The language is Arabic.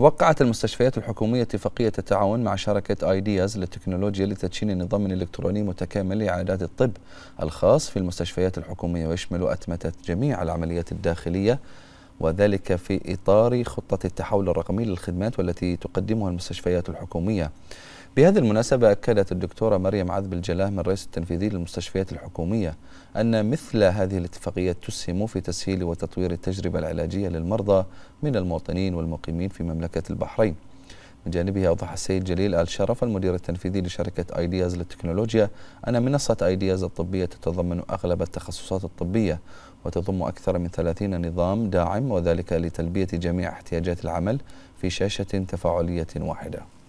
وقعت المستشفيات الحكومية اتفاقية التعاون مع شركة ايدياز للتكنولوجيا لتدشين نظام إلكتروني متكامل لإعداد الطب الخاص في المستشفيات الحكومية ويشمل أتمتة جميع العمليات الداخلية وذلك في إطار خطة التحول الرقمي للخدمات والتي تقدمها المستشفيات الحكومية بهذه المناسبة أكدت الدكتورة مريم عذب الجلاه من رئيس التنفيذي للمستشفيات الحكومية أن مثل هذه الاتفاقية تسهم في تسهيل وتطوير التجربة العلاجية للمرضى من المواطنين والمقيمين في مملكة البحرين من جانبه أوضح السيد جليل آل شرف المدير التنفيذي لشركة ايدياز للتكنولوجيا أن منصة ايدياز الطبية تتضمن أغلب التخصصات الطبية وتضم أكثر من 30 نظام داعم وذلك لتلبية جميع احتياجات العمل في شاشة تفاعلية واحدة